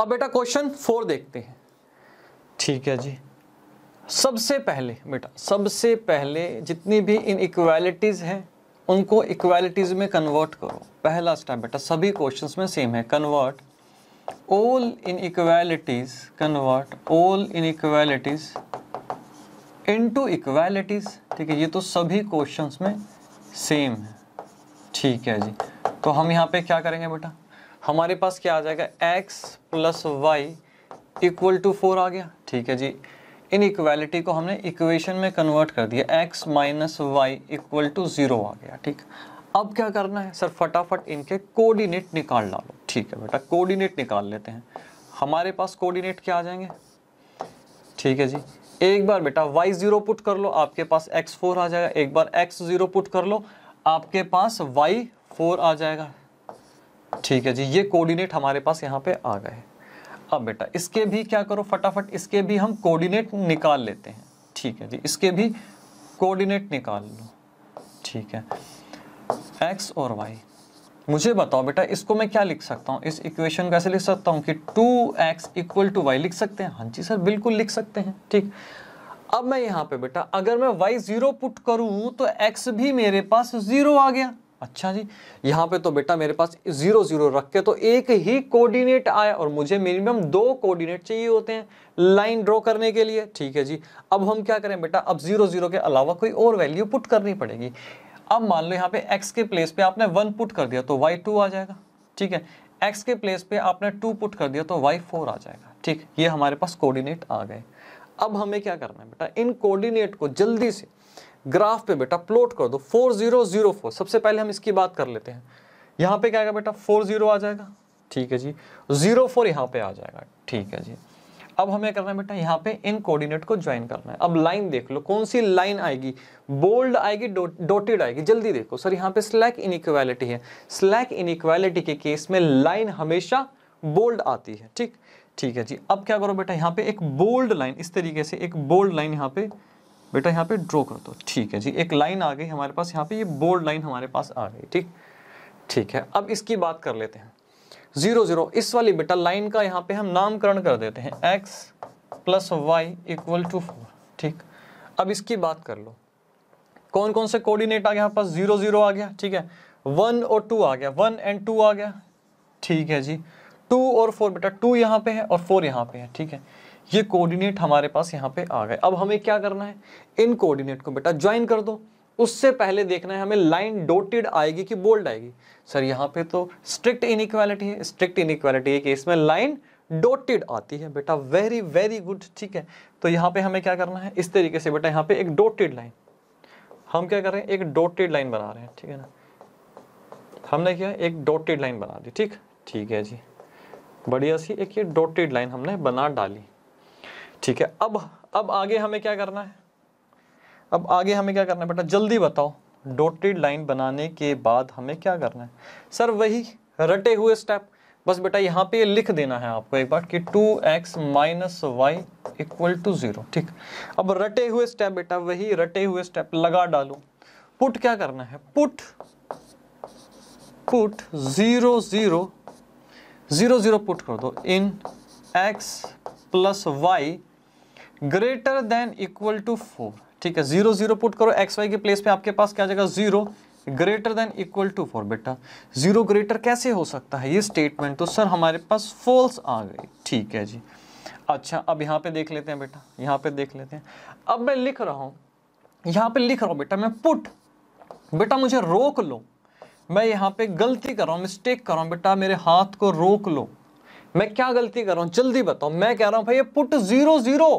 अब बेटा question four देखते हैं ठीक है जी सबसे पहले बेटा सबसे पहले जितनी भी इन इक्वालिटीज़ हैं उनको इक्वालिटीज़ में कन्वर्ट करो पहला स्टेप बेटा सभी क्वेश्चंस में सेम है convert all convert convert all into equalities ठीक है ये तो सभी क्वेश्चंस में सेम है ठीक है जी तो हम यहाँ पे क्या करेंगे बेटा हमारे पास क्या आ जाएगा x plus Y equal to four आ गया ठीक है जी इन इक्वालिटी को हमने इक्वेशन में कन्वर्ट कर दिया x minus Y equal to zero आ गया ठीक अब क्या करना है सर फटाफट इनके कोऑर्डिनेट निकाल डालो ठीक है बेटा कोऑर्डिनेट निकाल लेते हैं हमारे पास कोऑर्डिनेट क्या आ जाएंगे ठीक है जी एक बार बेटा वाई ज़ीरो पुट कर लो आपके पास एक्स फोर आ जाएगा एक बार एक्स ज़ीरो पुट कर लो आपके पास वाई फोर आ जाएगा ठीक है जी ये कोऑर्डिनेट हमारे पास यहाँ पे आ गए अब बेटा इसके भी क्या करो फटाफट इसके भी हम कोऑर्डिनेट निकाल लेते हैं ठीक है जी इसके भी कोऑर्डिनेट निकाल लो ठीक है एक्स और वाई मुझे बताओ बेटा इसको मैं क्या लिख सकता हूँ इस इक्वेशन को कैसे लिख सकता हूँ कि two X equal to Y लिख सकते हैं हाँ जी सर बिल्कुल लिख सकते हैं ठीक अब मैं यहाँ पे बेटा अगर मैं y ज़ीरो पुट करूँ तो x भी मेरे पास ज़ीरो आ गया अच्छा जी यहाँ पे तो बेटा मेरे पास जीरो जीरो रख के तो एक ही कोऑर्डिनेट आया और मुझे मिनिमम दो कोऑर्डिनेट चाहिए होते हैं लाइन ड्रॉ करने के लिए ठीक है जी अब हम क्या करें बेटा अब जीरो जीरो के अलावा कोई और वैल्यू पुट करनी पड़ेगी अब मान लो यहाँ पे एक्स के प्लेस पे आपने वन पुट कर दिया तो वाई टू आ जाएगा ठीक है एक्स के प्लेस पे आपने टू पुट कर दिया तो वाई फोर आ जाएगा ठीक ये हमारे पास कोऑर्डिनेट आ गए अब हमें क्या करना है बेटा इन कोऑर्डिनेट को जल्दी से ग्राफ पे बेटा प्लॉट कर दो फोर जीरो जीरो फोर सबसे पहले हम इसकी बात कर लेते हैं यहाँ पे क्या आएगा बेटा फोर जीरो आ जाएगा ठीक है जी जीरो फोर यहाँ पे आ जाएगा ठीक है जी अब हमें करना है बेटा यहाँ पे इन कोऑर्डिनेट को ज्वाइन करना है अब लाइन देख लो कौन सी लाइन आएगी बोल्ड आएगी डो, डोटेड आएगी जल्दी देखो सर यहाँ पे स्लैक इनइक्वालिटी है स्लैक इनइक्वालिटी के केस में लाइन हमेशा बोल्ड आती है ठीक ठीक है जी अब क्या करो बेटा यहाँ पे एक बोल्ड लाइन इस तरीके से एक बोल्ड लाइन यहाँ पे बेटा यहाँ पे ड्रॉ कर दो ठीक है जी एक लाइन आ गई हमारे पास यहाँ पे ये बोल्ड लाइन हमारे पास आ गई ठीक ठीक है अब इसकी बात कर लेते हैं जीरो जीरो इस वाली बेटा लाइन का यहाँ पे हम नामकरण कर देते हैं X plus Y equal to four ठीक अब इसकी बात कर लो कौन कौन से कोऑर्डिनेट आ गया यहाँ पास जीरो जीरो आ गया ठीक है वन और टू आ गया वन एंड टू आ गया ठीक है जी टू और फोर बेटा टू यहाँ पे है और फोर यहाँ पे है ठीक है ये कोऑर्डिनेट हमारे पास यहाँ पे आ गए अब हमें क्या करना है इन कोऑर्डिनेट को बेटा ज्वाइन कर दो उससे पहले देखना है हमें लाइन डोटेड आएगी कि बोल्ड आएगी सर यहाँ पे तो स्ट्रिक्ट इनक्वालिटी है स्ट्रिक्ट इनक्वालिटी है कि इसमें लाइन डोटेड आती है बेटा वेरी वेरी गुड ठीक है तो यहाँ पे हमें क्या करना है इस तरीके से बेटा यहाँ पे एक डोटेड लाइन हम क्या कर रहे हैं एक डोटेड लाइन बना रहे हैं ठीक है ना हमने क्या एक डोटेड लाइन बना दी ठीक ठीक है जी बढ़िया सी एक ये डोटेड लाइन हमने बना डाली ठीक है अब अब आगे हमें क्या करना है अब आगे हमें क्या करना है बेटा जल्दी बताओ डोटेड लाइन बनाने के बाद हमें क्या करना है सर वही रटे हुए स्टेप बस बेटा यहाँ पे लिख देना है आपको एक बार कि two x minus Y equal to zero ठीक अब रटे हुए स्टेप बेटा वही रटे हुए स्टेप लगा डालो पुट क्या करना है put put zero zero zero zero put कर दो in X plus Y greater than equal to four ठीक है जीरो जीरो पुट करो एक्स वाई के प्लेस पे आपके पास क्या जाएगा zero greater than equal to four बेटा जीरो ग्रेटर कैसे हो सकता है ये स्टेटमेंट तो सर हमारे पास फॉल्स आ गई ठीक है जी अच्छा अब यहाँ पे देख लेते हैं बेटा यहाँ पे देख लेते हैं अब मैं लिख रहा हूँ यहाँ पे लिख रहा हूँ बेटा मैं पुट बेटा मुझे रोक लो मैं यहाँ पे गलती कर रहा हूँ मिस्टेक कर रहा हूँ बेटा मेरे हाथ को रोक लो मैं क्या गलती कर रहा हूँ जल्दी बताओ मैं कह रहा हूँ भाई ये put zero zero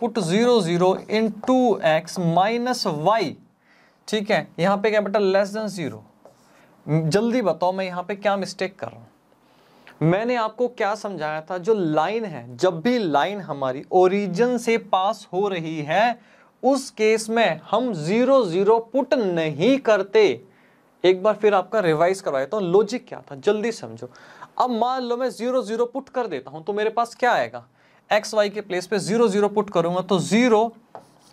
put zero zero in two x minus Y ठीक है यहाँ पे क्या बेटा लेस देन जीरो जल्दी बताओ मैं यहाँ पे क्या मिस्टेक कर रहा हूँ मैंने आपको क्या समझाया था जो लाइन है जब भी लाइन हमारी ओरिजिन से पास हो रही है उस केस में हम जीरो जीरो पुट नहीं करते एक बार फिर आपका रिवाइज करवा देता हूँ लॉजिक क्या था जल्दी समझो अब मान लो मैं जीरो जीरो पुट कर देता हूँ तो मेरे पास क्या आएगा एक्स वाई के प्लेस पे जीरो जीरो पुट करूंगा तो जीरो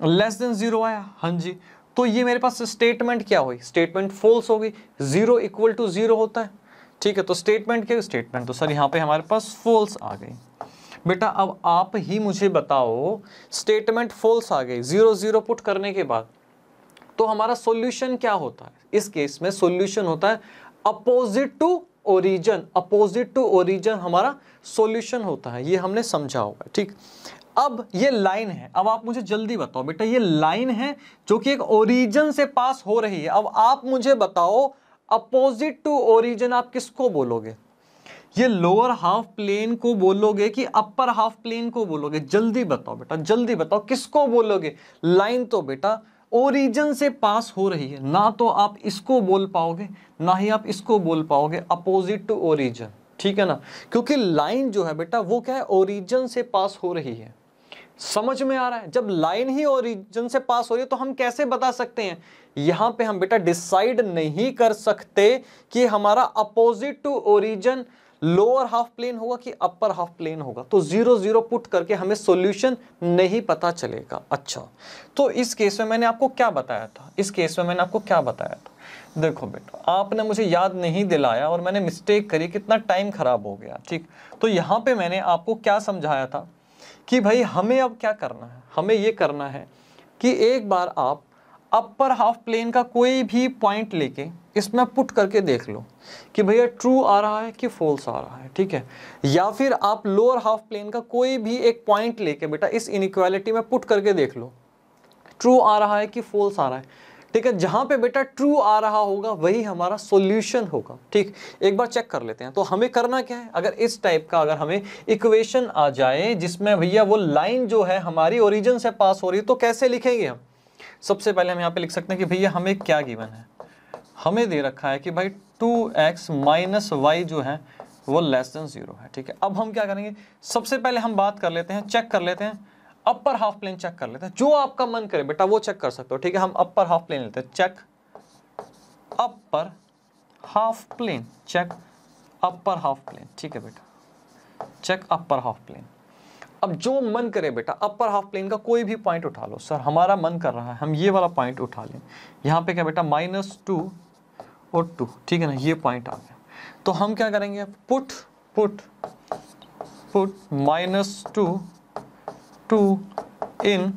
लेस देन जीरो आया हाँ जी तो ये मेरे पास स्टेटमेंट क्या हुई स्टेटमेंट फॉल्स होगी जीरो इक्वल टू जीरो होता है ठीक है तो स्टेटमेंट क्या स्टेटमेंट तो सर यहाँ पे हमारे पास फॉल्स आ गई बेटा अब आप ही मुझे बताओ स्टेटमेंट फॉल्स आ गई जीरो जीरो पुट करने के बाद तो हमारा सॉल्यूशन क्या होता है इस केस में सॉल्यूशन होता है opposite to origin opposite to origin हमारा सॉल्यूशन होता है ये हमने समझा होगा ठीक अब ये लाइन है अब आप मुझे जल्दी बताओ बेटा ये लाइन है जो कि एक ओरिजन से पास हो रही है अब आप मुझे बताओ अपोजिट टू ओरिजन आप किसको बोलोगे ये लोअर हाफ प्लेन को बोलोगे कि अपर हाफ प्लेन को बोलोगे जल्दी बताओ बेटा जल्दी बताओ किसको बोलोगे लाइन तो बेटा ओरिजन से पास हो रही है ना तो आप इसको बोल पाओगे ना ही आप इसको बोल पाओगे अपोजिट टू ओरिजन ठीक है ना क्योंकि लाइन जो है बेटा वो क्या है ओरिजन से पास हो रही है समझ में आ रहा है जब लाइन ही ओरिजन से पास हो रही है तो हम कैसे बता सकते हैं यहां पे हम बेटा डिसाइड नहीं कर सकते कि हमारा opposite to origin lower half plane होगा कि अपर हाफ प्लेन होगा तो जीरो जीरो पुट करके हमें सॉल्यूशन नहीं पता चलेगा अच्छा तो इस केस में मैंने आपको क्या बताया था इस केस में मैंने आपको क्या बताया था देखो बेटा आपने मुझे याद नहीं दिलाया और मैंने मिस्टेक करी कितना टाइम खराब हो गया ठीक तो यहाँ पे मैंने आपको क्या समझाया था कि भाई हमें अब क्या करना है हमें ये करना है कि एक बार आप अपर हाफ प्लेन का कोई भी पॉइंट लेके इसमें पुट करके देख लो कि भैया ट्रू आ रहा है कि फॉल्स आ रहा है ठीक है या फिर आप लोअर हाफ प्लेन का कोई भी एक पॉइंट लेके बेटा इस इनक्वालिटी में पुट करके देख लो ट्रू आ रहा है कि फॉल्स आ रहा है ठीक है जहाँ पे बेटा ट्रू आ रहा होगा वही हमारा सॉल्यूशन होगा ठीक एक बार चेक कर लेते हैं तो हमें करना क्या है अगर इस टाइप का अगर हमें इक्वेशन आ जाए जिसमें भैया वो लाइन जो है हमारी ओरिजिन से पास हो रही है तो कैसे लिखेंगे हम सबसे पहले हम यहाँ पे लिख सकते हैं कि भैया हमें क्या गिवन है हमें दे रखा है कि भाई टू एक्स माइनस वाई जो है वो लेस देन जीरो है ठीक है अब हम क्या करेंगे सबसे पहले हम बात कर लेते हैं चेक कर लेते हैं अपर हाफ प्लेन चेक कर लेते हैं जो आपका मन करे बेटा वो चेक कर सकते हो ठीक है हम अपर हाफ प्लेन लेते हैं check upper half plane check upper half plane ठीक है बेटा चेक अपर हाफ प्लेन अब जो मन करे बेटा अपर हाफ प्लेन का कोई भी पॉइंट उठा लो सर हमारा मन कर रहा है हम ये वाला पॉइंट उठा लें यहाँ पे क्या बेटा माइनस टू और टू ठीक है ना ये पॉइंट आ गया तो हम क्या करेंगे put put put minus two two in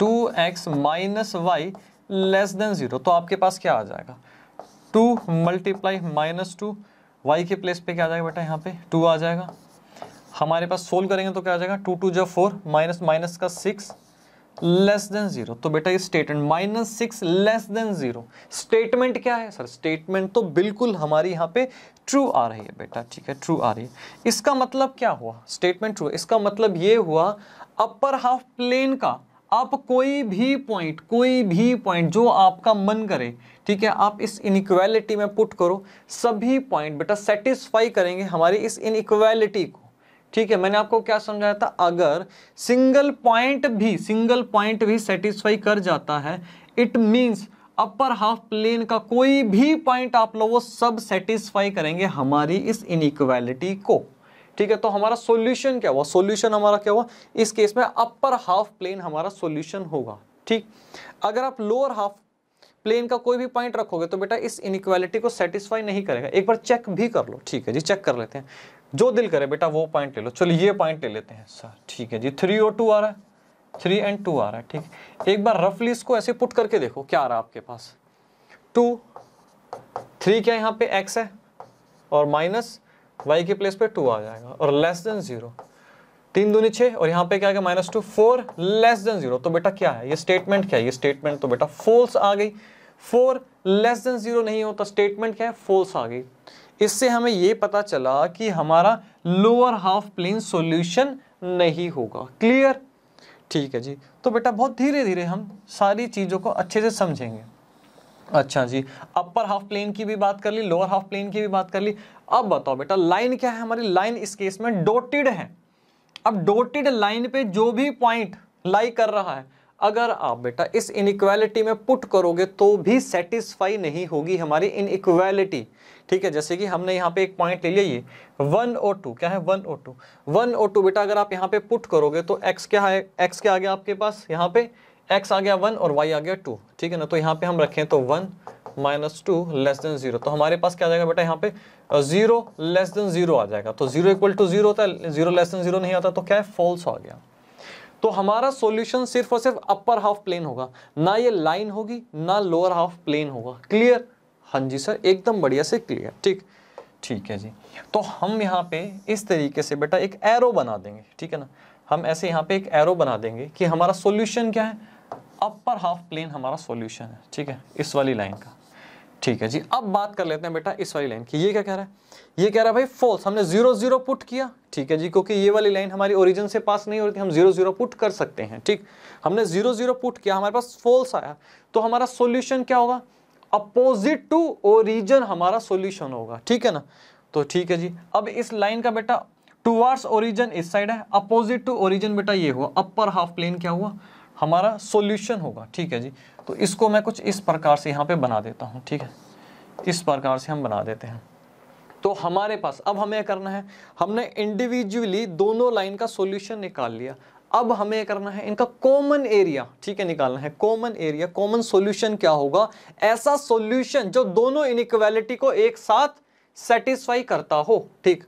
two x minus Y less than zero तो आपके पास क्या आ जाएगा two multiply minus two Y के प्लेस पे क्या आ जाएगा बेटा यहाँ पे टू आ जाएगा हमारे पास सोल्व करेंगे तो क्या आ जाएगा टू टू जब फोर माइनस माइनस का सिक्स लेस देन जीरो तो बेटा ये statement minus six less than zero statement क्या है सर स्टेटमेंट तो बिल्कुल हमारी यहाँ पे ट्रू आ रही है बेटा ठीक है ट्रू आ रही है इसका मतलब क्या हुआ स्टेटमेंट ट्रू इसका मतलब ये हुआ अपर हाफ प्लेन का आप कोई भी पॉइंट कोई भी पॉइंट जो आपका मन करे ठीक है आप इस इनक्वालिटी में पुट करो सभी पॉइंट बेटा सेटिस्फाई करेंगे हमारी इस इनक्वालिटी को ठीक है मैंने आपको क्या समझाया था अगर सिंगल पॉइंट भी सिंगल पॉइंट भी सेटिस्फाई कर जाता है it means upper half plane का कोई भी पॉइंट आप लोग वो सब सेटिस्फाई करेंगे हमारी इस इनइक्वालिटी को ठीक है तो हमारा सॉल्यूशन क्या हुआ सॉल्यूशन हमारा क्या हुआ इस केस में अपर हाफ प्लेन हमारा सॉल्यूशन होगा ठीक अगर आप लोअर हाफ प्लेन का कोई भी पॉइंट रखोगे तो बेटा इस इनक्वालिटी को सेटिस्फाई नहीं करेगा एक बार चेक भी कर लो ठीक है जी चेक कर लेते हैं जो दिल करे बेटा वो पॉइंट ले लो चलो ये पॉइंट ले लेते हैं सर ठीक है जी थ्री और टू आ रहा है थ्री एंड टू आ रहा है ठीक एक बार रफली इसको ऐसे पुट करके देखो क्या आ रहा है आपके पास टू थ्री क्या यहाँ पे एक्स है और माइनस वाई के प्लेस पे टू आ जाएगा और लेस देन जीरो तीन दूनी छः और यहाँ पे क्या आएगा minus two four less than zero तो बेटा क्या है ये स्टेटमेंट क्या है ये स्टेटमेंट तो बेटा फोल्स आ गई फोर लेस देन जीरो नहीं होता स्टेटमेंट क्या है फोल्स आ गई इससे हमें ये पता चला कि हमारा लोअर हाफ प्लेन सॉल्यूशन नहीं होगा क्लियर ठीक है जी तो बेटा बहुत धीरे धीरे हम सारी चीज़ों को अच्छे से समझेंगे अच्छा जी अपर हाफ प्लेन की भी बात कर ली लोअर हाफ प्लेन की भी बात कर ली अब बताओ बेटा लाइन क्या है हमारी लाइन इस केस में डोटेड है अब डोटेड लाइन पे जो भी पॉइंट लाई कर रहा है अगर आप बेटा इस इनइक्वालिटी में पुट करोगे तो भी सेटिस्फाई नहीं होगी हमारी इनइक्वालिटी ठीक है जैसे कि हमने यहाँ पे एक पॉइंट ले लिया ये वन ओ टू क्या है one O two one O two बेटा अगर आप यहाँ पे पुट करोगे तो एक्स क्या है एक्स क्या आ गया आपके पास यहाँ पे एक्स आ गया वन और वाई आ गया टू ठीक है ना तो यहाँ पे हम रखें तो one minus two less than zero तो हमारे पास क्या आ जाएगा बेटा यहाँ पे जीरो लेस देन जीरो आ जाएगा तो जीरो इक्वल टू जीरो होता है जीरो लेस देन जीरो नहीं आता तो क्या है फॉल्स आ गया तो हमारा सॉल्यूशन सिर्फ और सिर्फ अपर हाफ प्लेन होगा ना ये लाइन होगी ना लोअर हाफ प्लेन होगा क्लियर हाँ जी सर एकदम बढ़िया से क्लियर ठीक ठीक है जी तो हम यहाँ पे इस तरीके से बेटा एक एरो बना देंगे ठीक है ना हम ऐसे यहाँ पे एक एरो बना देंगे कि हमारा सॉल्यूशन क्या है अपर हाफ प्लेन हमारा सॉल्यूशन है ठीक है इस वाली लाइन का ठीक है जी अब बात कर लेते हैं बेटा इस वाली लाइन की ये क्या कह रहा है ये कह रहा है भाई फॉल्स हमने जीरो जीरो पुट किया ठीक है जी क्योंकि ये वाली लाइन हमारी ओरिजिन से पास नहीं हो रही थी हम जीरो जीरो पुट कर सकते हैं ठीक हमने जीरो जीरो पुट किया हमारे पास फॉल्स आया तो हमारा सोल्यूशन क्या होगा अपोजिट टू ओरिजन हमारा सॉल्यूशन होगा ठीक है ना तो ठीक है जी अब इस लाइन का बेटा टूवर्ड्स ओरिजन इस साइड है अपोजिट टू ओरिजन बेटा ये हुआ अपर हाफ प्लेन क्या हुआ हमारा सॉल्यूशन होगा ठीक है जी तो इसको मैं कुछ इस प्रकार से यहाँ पे बना देता हूँ ठीक है इस प्रकार से हम बना देते हैं तो हमारे पास अब हमें करना है हमने इंडिविजुअली दोनों लाइन का सॉल्यूशन निकाल लिया अब हमें करना है इनका कॉमन एरिया ठीक है निकालना है कॉमन एरिया कॉमन सॉल्यूशन क्या होगा ऐसा सॉल्यूशन जो दोनों इनक्वालिटी को एक साथ सेटिस्फाई करता हो ठीक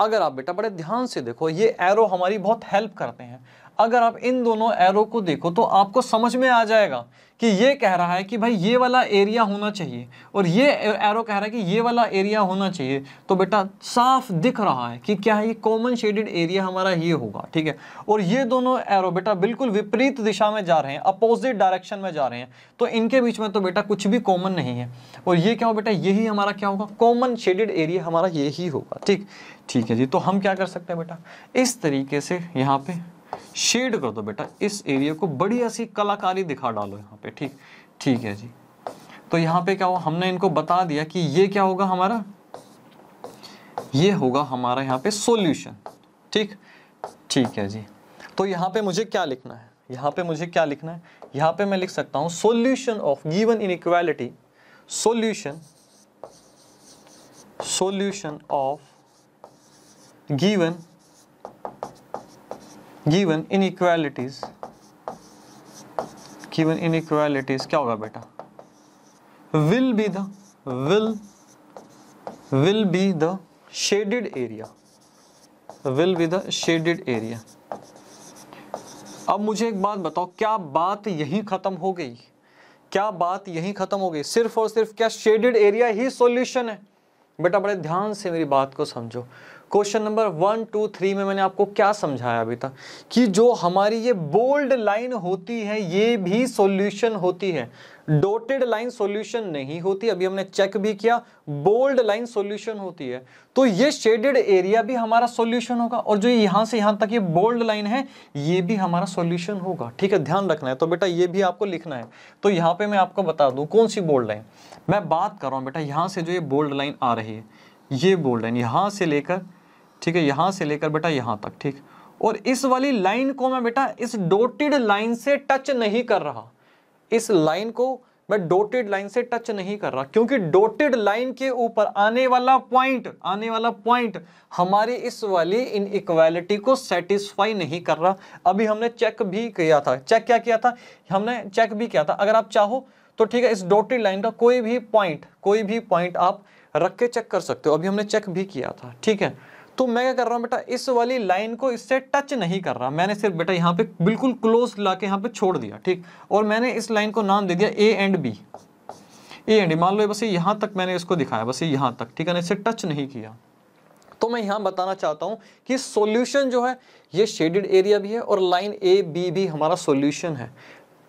अगर आप बेटा बड़े ध्यान से देखो ये एरो हमारी बहुत हेल्प करते हैं अगर आप इन दोनों एरो को देखो तो आपको समझ में आ जाएगा कि ये कह रहा है कि भाई ये वाला एरिया होना चाहिए और ये एरो कह रहा है कि ये वाला एरिया होना चाहिए तो बेटा साफ दिख रहा है कि क्या है ये कॉमन शेडेड एरिया हमारा ये होगा ठीक है और ये दोनों एरो बेटा बिल्कुल विपरीत दिशा में जा रहे हैं अपोजिट डायरेक्शन में जा रहे हैं तो इनके बीच में तो बेटा कुछ भी कॉमन नहीं है और ये क्या हो बेटा यही हमारा क्या होगा कॉमन शेडेड एरिया हमारा यही होगा ठीक ठीक है जी तो हम क्या कर सकते हैं बेटा इस तरीके से यहाँ पे शेड कर दो बेटा इस एरिया को बढ़िया सी कलाकारी दिखा डालो यहाँ पे ठीक ठीक है जी तो यहाँ पे क्या हुआ हमने इनको बता दिया कि ये क्या होगा हमारा ये होगा हमारा यहाँ पे सॉल्यूशन ठीक ठीक है जी तो यहाँ पे मुझे क्या लिखना है यहाँ पे मुझे क्या लिखना है यहाँ पे मैं लिख सकता हूँ solution of given equality solution solution of given given inequalities given inequalities क्या होगा बेटा will be the will will be the shaded area will be the shaded area अब मुझे एक बात बताओ क्या बात यही खत्म हो गई क्या बात यही खत्म हो गई सिर्फ और सिर्फ क्या शेडेड एरिया ही सॉल्यूशन है बेटा बड़े ध्यान से मेरी बात को समझो question number one two three में मैंने आपको क्या समझाया अभी तक कि जो हमारी ये बोल्ड लाइन होती है ये भी सॉल्यूशन होती है डोटेड लाइन सॉल्यूशन नहीं होती अभी हमने चेक भी किया बोल्ड लाइन सॉल्यूशन होती है तो ये शेडेड एरिया भी हमारा सॉल्यूशन होगा और जो यहाँ से यहाँ तक ये बोल्ड लाइन है ये भी हमारा सॉल्यूशन होगा ठीक है ध्यान रखना है तो बेटा ये भी आपको लिखना है तो यहाँ पे मैं आपको बता दूँ कौन सी बोल्ड लाइन मैं बात कर रहा हूँ बेटा यहाँ से जो ये बोल्ड लाइन आ रही है ये बोल्ड लाइन यहाँ से लेकर ठीक है यहाँ से लेकर बेटा यहाँ तक ठीक और इस वाली लाइन को मैं बेटा इस डोटेड लाइन से टच नहीं कर रहा इस लाइन को मैं डोटेड लाइन से टच नहीं कर रहा क्योंकि डोटेड लाइन के ऊपर आने वाला पॉइंट आने वाला पॉइंट हमारी इस वाली इन इक्वालिटी को सेटिस्फाई नहीं कर रहा अभी हमने चेक भी किया था चेक क्या किया था हमने चेक भी किया था अगर आप चाहो तो ठीक है इस डोटेड लाइन का कोई भी पॉइंट कोई भी पॉइंट आप रख के चेक कर सकते हो अभी हमने चेक भी किया था ठीक है तो मैं क्या कर रहा हूँ बेटा इस वाली लाइन को इससे टच नहीं कर रहा मैंने सिर्फ बेटा यहाँ पे बिल्कुल क्लोज ला के यहाँ पे छोड़ दिया ठीक और मैंने इस लाइन को नाम दे दिया A and B A and मान लो बस यहाँ तक मैंने इसको दिखाया बस यहाँ तक ठीक है ना इसे टच नहीं किया तो मैं यहाँ बताना चाहता हूँ कि सॉल्यूशन जो है ये शेडेड एरिया भी है और लाइन ए बी भी हमारा सॉल्यूशन है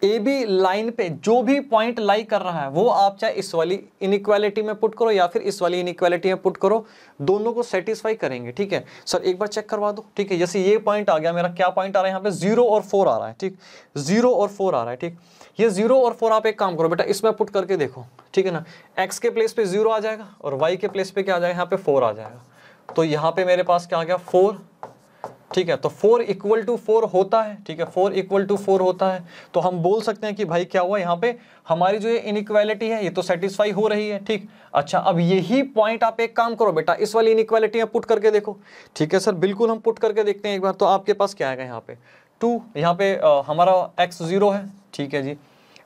ए बी लाइन पे जो भी पॉइंट लाई कर रहा है वो आप चाहे इस वाली इनक्वालिटी में पुट करो या फिर इस वाली इनक्वालिटी में पुट करो दोनों को सेटिस्फाई करेंगे ठीक है सर एक बार चेक करवा दो ठीक है जैसे ये पॉइंट आ गया मेरा क्या पॉइंट आ रहा है यहाँ पे जीरो और फोर आ रहा है ठीक जीरो और फोर आ रहा है ठीक ये जीरो और फोर आप एक काम करो बेटा इसमें पुट करके देखो ठीक है ना एक्स के प्लेस पे जीरो आ जाएगा और वाई के प्लेस पे क्या आ जाएगा यहाँ पे फोर आ जाएगा तो यहाँ पे मेरे पास क्या आ गया फोर ठीक है तो फोर इक्वल टू फोर होता है ठीक है फोर इक्वल टू फोर होता है तो हम बोल सकते हैं कि भाई क्या हुआ यहाँ पे हमारी जो ये इनइक्वालिटी है ये तो सेटिस्फाई हो रही है ठीक अच्छा अब यही पॉइंट आप एक काम करो बेटा इस वाली इनइक्वालिटी में पुट करके देखो ठीक है सर बिल्कुल हम पुट करके देखते हैं एक बार तो आपके पास क्या आएगा यहाँ पे टू यहाँ पे आ, हमारा एक्स जीरो है ठीक है जी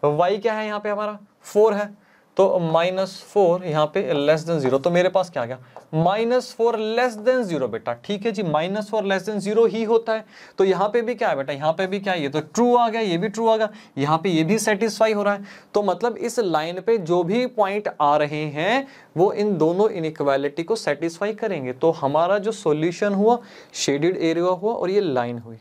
वाई क्या है यहाँ पे हमारा फोर है तो माइनस फोर यहाँ पे लेस देन जीरो तो मेरे पास क्या गया minus four less than zero बेटा ठीक है जी minus four less than zero ही होता है तो यहाँ पे भी क्या है बेटा यहाँ पे भी क्या है ये तो ट्रू आ गया ये भी ट्रू आ गया यहाँ पे ये भी सेटिस्फाई हो रहा है तो मतलब इस लाइन पे जो भी पॉइंट आ रहे हैं वो इन दोनों इनक्वालिटी को सेटिस्फाई करेंगे तो हमारा जो सोल्यूशन हुआ शेडिड एरिया हुआ और ये लाइन हुई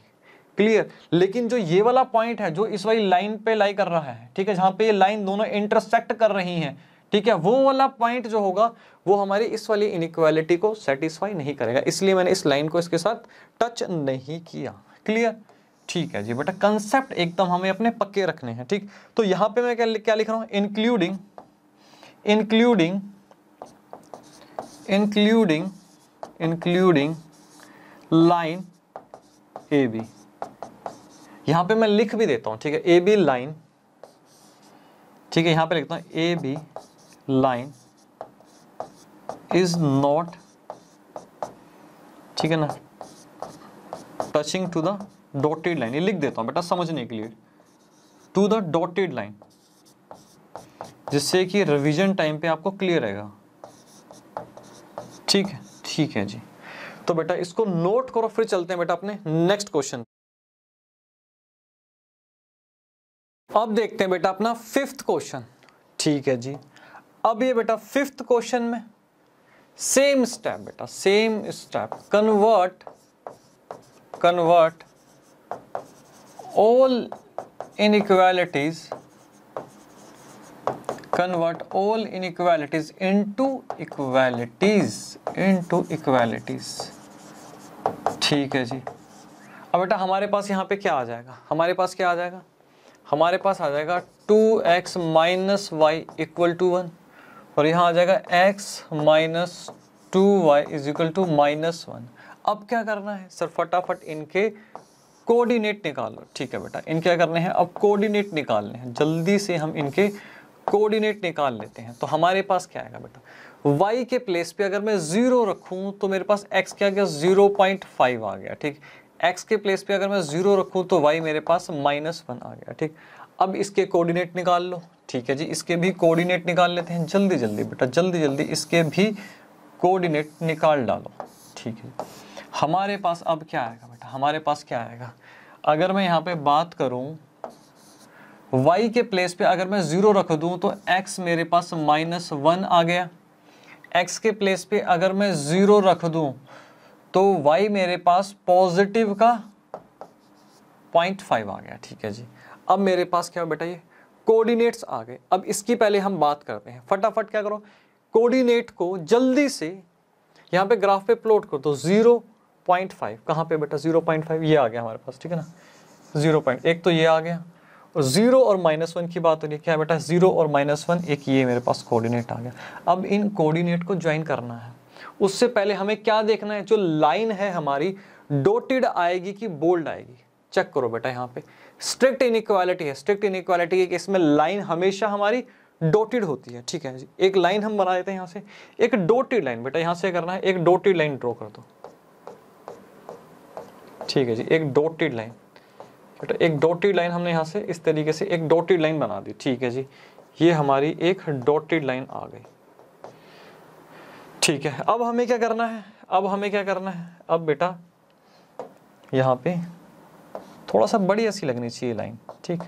क्लियर लेकिन जो ये वाला पॉइंट है जो इस वाली लाइन पे लाई कर रहा है ठीक है जहां पे ये लाइन दोनों इंटरसेक्ट कर रही हैं ठीक है वो वाला पॉइंट जो होगा वो हमारी इस वाली इनक्वालिटी को सेटिस्फाई नहीं करेगा इसलिए मैंने इस लाइन को इसके साथ टच नहीं किया क्लियर ठीक है जी बेटा कंसेप्ट एकदम हमें अपने पक्के रखने हैं ठीक तो यहां पे मैं क्या क्या लिख रहा हूं including including including including line A B यहां पे मैं लिख भी देता हूँ ठीक है ए बी लाइन ठीक है यहां पे लिखता हूँ A B line is not ठीक है ना touching to the dotted line ये लिख देता हूं बेटा समझने के लिए टू द डॉटेड लाइन जिससे कि रिवीजन टाइम पे आपको क्लियर रहेगा ठीक है ठीक है जी तो बेटा इसको नोट करो फिर चलते हैं बेटा अपने नेक्स्ट क्वेश्चन अब देखते हैं बेटा अपना फिफ्थ क्वेश्चन ठीक है जी अब ये बेटा फिफ्थ क्वेश्चन में सेम स्टेप बेटा same step convert convert all convert all all inequalities into equalities into equalities ठीक है जी अब बेटा हमारे पास यहाँ पे क्या आ जाएगा हमारे पास क्या आ जाएगा हमारे पास आ जाएगा two x minus Y equal to one और यहाँ आ जाएगा X minus two Y is equal to minus one अब क्या करना है सर फटाफट इनके कोऑर्डिनेट निकालो ठीक है बेटा इन क्या करने हैं अब कोऑर्डिनेट निकालने हैं जल्दी से हम इनके कोऑर्डिनेट निकाल लेते हैं तो हमारे पास क्या आएगा बेटा y के प्लेस पे अगर मैं ज़ीरो रखूं तो मेरे पास x क्या गया ज़ीरो पॉइंट फाइव आ गया ठीक एक्स के प्लेस पे अगर मैं ज़ीरो रखूँ तो वाई मेरे पास माइनस वन आ गया ठीक अब इसके कोऑर्डिनेट निकाल लो ठीक है जी इसके भी कोऑर्डिनेट निकाल लेते हैं जल्दी जल्दी बेटा जल्दी जल्दी इसके भी कोऑर्डिनेट निकाल डालो ठीक है हमारे पास अब क्या आएगा बेटा हमारे पास क्या आएगा अगर मैं यहाँ पे बात करूँ y के प्लेस पे अगर मैं ज़ीरो रख दूँ तो x मेरे पास माइनस वन आ गया x के प्लेस पे अगर मैं ज़ीरो रख दूँ तो y मेरे पास पॉजिटिव का पॉइंट फाइव आ गया ठीक है जी अब मेरे पास क्या बेटा ये कोऑर्डिनेट्स आ गए अब इसकी पहले हम बात करते हैं फटाफट क्या करो कोऑर्डिनेट को जल्दी से यहाँ पे ग्राफ पे प्लॉट करो तो जीरो पॉइंट फाइव कहाँ पे बेटा जीरो पॉइंट फाइव ये आ गया हमारे पास ठीक है ना जीरो पॉइंट एक तो ये आ गया और ज़ीरो और माइनस वन की बात हो रही है क्या बेटा ज़ीरो और माइनस वन एक ये मेरे पास कोऑर्डिनेट आ गया अब इन कोऑर्डिनेट को ज्वाइन करना है उससे पहले हमें क्या देखना है जो लाइन है हमारी डोटेड आएगी कि बोल्ड आएगी चेक करो बेटा यहाँ पे स्ट्रिक्ट इनक्वालिटी है स्ट्रिक्ट इनक्वालिटी है कि इसमें लाइन हमेशा हमारी डोटेड होती है ठीक है जी एक लाइन हम बना देते हैं यहाँ से एक डोटेड लाइन बेटा यहाँ से करना है एक डोटेड लाइन ड्रॉ कर दो ठीक है जी एक डोटेड लाइन बेटा एक डोटेड लाइन हमने यहाँ से इस तरीके से एक डोटेड लाइन बना दी ठीक है जी ये हमारी एक डोटेड लाइन आ गई ठीक है अब हमें क्या करना है अब हमें क्या करना है अब बेटा यहाँ पे थोड़ा सा बड़ी ऐसी लगनी चाहिए लाइन ठीक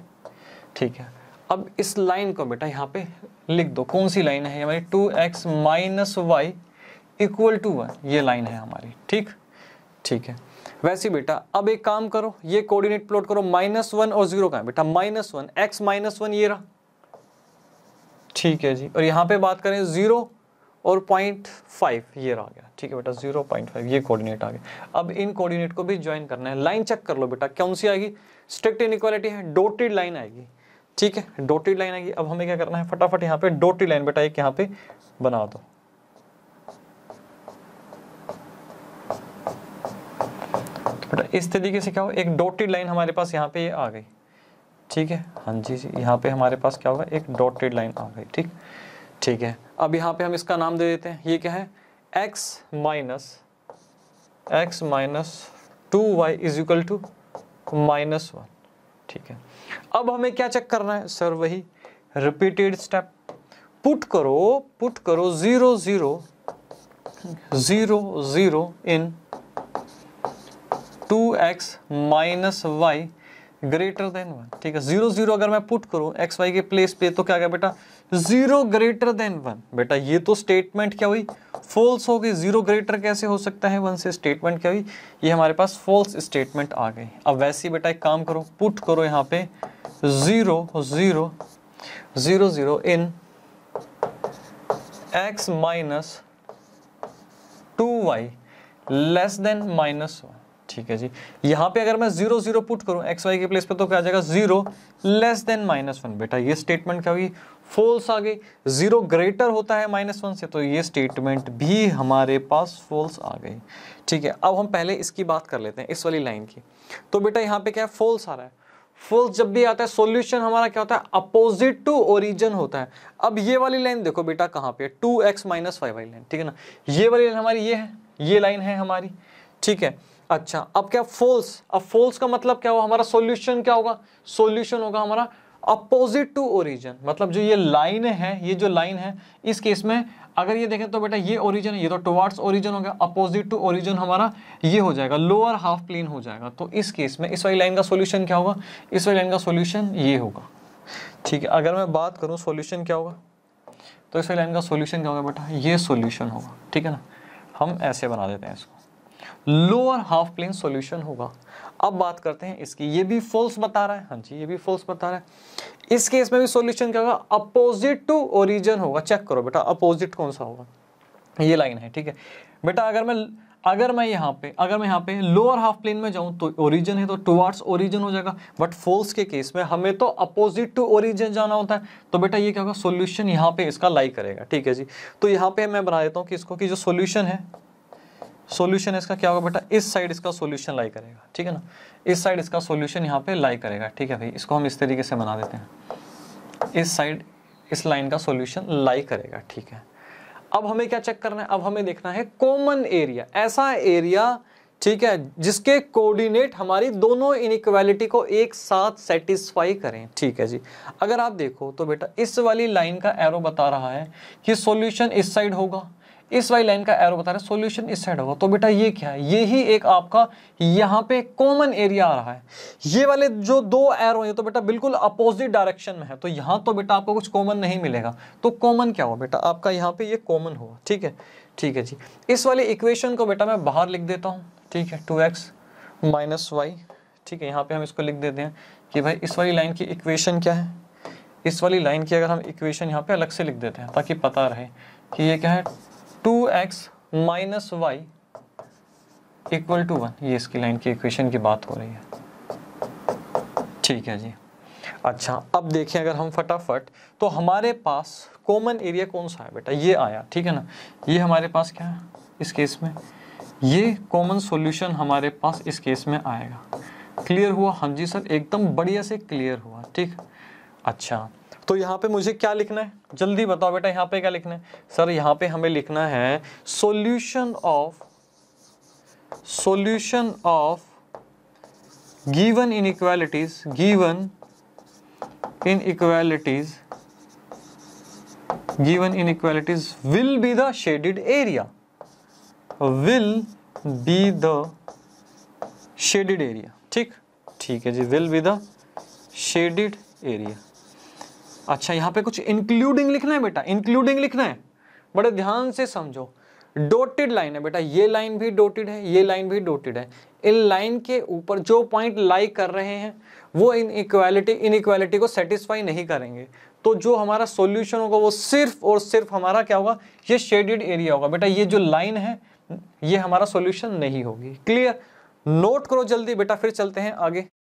ठीक है अब इस लाइन को बेटा यहाँ पे लिख दो कौन सी लाइन है हमारी two x minus Y equal to one ये लाइन है हमारी ठीक ठीक है वैसे बेटा अब एक काम करो ये कोऑर्डिनेट प्लॉट करो माइनस वन और जीरो का है बेटा minus one x minus one ये रहा ठीक है जी और यहाँ पे बात करें जीरो और पॉइंट फाइव ये आ गया ठीक है बेटा जीरो पॉइंट फाइव ये कोऑर्डिनेट आ गया अब इन कोऑर्डिनेट को भी ज्वाइन करना है लाइन चेक कर लो बेटा कौन सी आएगी स्ट्रिक्ट इनक्वालिटी है डोटेड लाइन आएगी ठीक है डोटेड लाइन आएगी अब हमें क्या करना है फटाफट यहाँ पे डोटेड लाइन बेटा एक यहाँ पे बना दो तो बेटा इस तरीके से क्या हो एक डोटेड लाइन हमारे पास यहाँ पे आ गई ठीक है हाँ जी जी यहाँ पे हमारे पास क्या होगा एक डॉटेड लाइन आ गई ठीक ठीक है अब यहाँ पे हम इसका नाम दे देते हैं ये क्या है x minus x minus two Y is equal to minus one ठीक है अब हमें क्या चेक करना है सर वही रिपीटेड स्टेप पुट करो पुट करो zero zero zero zero in two x minus y greater than one ठीक है जीरो जीरो अगर मैं पुट करूं एक्स वाई के प्लेस पे तो क्या क्या बेटा जीरो ग्रेटर देन वन बेटा ये तो स्टेटमेंट क्या हुई फॉल्स हो गई जीरो ग्रेटर कैसे हो सकता है वन से स्टेटमेंट क्या हुई ये हमारे पास फॉल्स स्टेटमेंट आ गई अब वैसे ही बेटा एक काम करो पुट करो यहाँ पे zero zero zero zero in x minus two y less than minus one ठीक है जी यहाँ पे अगर मैं जीरो जीरो पुट करूँ एक्स वाई के प्लेस पे तो क्या आ जाएगा zero less than minus one बेटा ये स्टेटमेंट क्या होगी फॉल्स आ गई जीरो ग्रेटर होता है माइनस वन से तो ये स्टेटमेंट भी हमारे पास फॉल्स आ गई ठीक है अब हम पहले इसकी बात कर लेते हैं इस वाली लाइन की तो बेटा यहाँ पे क्या है फॉल्स आ रहा है फॉल्स जब भी आता है सोल्यूशन हमारा क्या होता है अपोजिट टू ओरिजन होता है अब ये वाली लाइन देखो बेटा कहाँ पे टू एक्स माइनस फाइव वाली लाइन ठीक है ना ये वाली लाइन हमारी ये है ये लाइन है हमारी ठीक है अच्छा अब क्या फोल्स अब फोल्स का मतलब क्या होगा हमारा सोल्यूशन क्या होगा सोल्यूशन होगा हमारा अपोजिट टू ओरिजिन मतलब जो ये लाइन है ये जो लाइन है इस केस में अगर ये देखें तो बेटा ये ओरिजिन है ये तो टुवार्ड्स ओरिजिन हो गया अपोजिट टू ओरिजिन हमारा ये हो जाएगा लोअर हाफ प्लेन हो जाएगा तो इस केस में इस वाली लाइन का सोल्यूशन क्या होगा इस वाली लाइन का सोल्यूशन ये होगा ठीक है अगर मैं बात करूँ सोल्यूशन क्या होगा तो इस वाली लाइन का सोल्यूशन क्या होगा बेटा ये सोल्यूशन होगा ठीक है ना हम ऐसे बना देते हैं इसको लोअर हाफ प्लेन सॉल्यूशन होगा अब बात करते हैं इसकी ये भी फॉल्स बता रहा है हाँ जी ये भी फॉल्स बता रहा है इस केस में भी सॉल्यूशन क्या होगा अपोजिट टू ओरिजिन होगा चेक करो बेटा अपोजिट कौन सा होगा ये लाइन है ठीक है बेटा अगर मैं अगर मैं यहाँ पे अगर मैं यहाँ पे लोअर हाफ प्लेन में जाऊँ तो ओरिजिन है तो टुवार्ड्स ओरिजिन हो जाएगा बट फोल्स के केस में हमें तो अपोजिट टू ओरिजिन जाना होता है तो बेटा ये क्या होगा सॉल्यूशन यहाँ पे इसका लाई करेगा ठीक है जी तो यहाँ पे मैं बना देता हूँ कि इसको कि जो सॉल्यूशन है सॉल्यूशन इसका क्या होगा बेटा इस साइड इसका सॉल्यूशन लाई करेगा ठीक है ना इस साइड इसका सॉल्यूशन यहाँ पे लाई करेगा ठीक है भाई इसको हम इस तरीके से बना देते हैं इस साइड इस लाइन का सॉल्यूशन लाई करेगा ठीक है अब हमें क्या चेक करना है अब हमें देखना है कॉमन एरिया ऐसा एरिया ठीक है जिसके कोऑर्डिनेट हमारी दोनों इनक्वालिटी को एक साथ सेटिस्फाई करें ठीक है जी अगर आप देखो तो बेटा इस वाली लाइन का एरो बता रहा है कि सॉल्यूशन इस साइड होगा इस वाई लाइन का एरो बता रहे सोल्यूशन इस साइड होगा तो बेटा ये क्या है ये ही एक आपका यहाँ पे कॉमन एरिया आ रहा है ये वाले जो दो एरो हैं तो बेटा बिल्कुल अपोजिट डायरेक्शन में है तो यहाँ तो बेटा आपको कुछ कॉमन नहीं मिलेगा तो कॉमन क्या हुआ बेटा आपका यहाँ पे ये कॉमन हुआ ठीक है ठीक है जी इस वाले इक्वेशन को बेटा मैं बाहर लिख देता हूँ ठीक है टू एक्स माइनस वाई ठीक है यहाँ पे हम इसको लिख देते हैं कि भाई इस वाली लाइन की इक्वेशन क्या है इस वाली लाइन की अगर हम इक्वेशन यहाँ पे अलग से लिख देते हैं ताकि पता रहे कि ये क्या है two x minus Y equal to one ये इसकी लाइन की इक्वेशन की बात हो रही है ठीक है जी अच्छा अब देखें अगर हम फटाफट तो हमारे पास कॉमन एरिया कौन सा है बेटा ये आया ठीक है ना ये हमारे पास क्या है इस केस में ये कॉमन सॉल्यूशन हमारे पास इस केस में आएगा क्लियर हुआ हाँ जी सर एकदम बढ़िया से क्लियर हुआ ठीक अच्छा तो यहाँ पे मुझे क्या लिखना है जल्दी बताओ बेटा यहाँ पे क्या लिखना है सर यहाँ पे हमें लिखना है solution of solution of given inequalities given inequalities given inequalities will be the shaded area will be the shaded area ठीक ठीक है जी will be the shaded area अच्छा यहाँ पे कुछ इंक्लूडिंग लिखना है बेटा इंक्लूडिंग लिखना है बड़े ध्यान से समझो डोटेड लाइन है बेटा ये लाइन भी डोटेड है ये लाइन भी डोटेड है इन लाइन के ऊपर जो पॉइंट लाई कर रहे हैं वो इन इक्वालिटी इन इक्वालिटी को सेटिस्फाई नहीं करेंगे तो जो हमारा सॉल्यूशन होगा वो सिर्फ और सिर्फ हमारा क्या होगा ये शेडेड एरिया होगा बेटा ये जो लाइन है ये हमारा सॉल्यूशन नहीं होगी क्लियर नोट करो जल्दी बेटा फिर चलते हैं आगे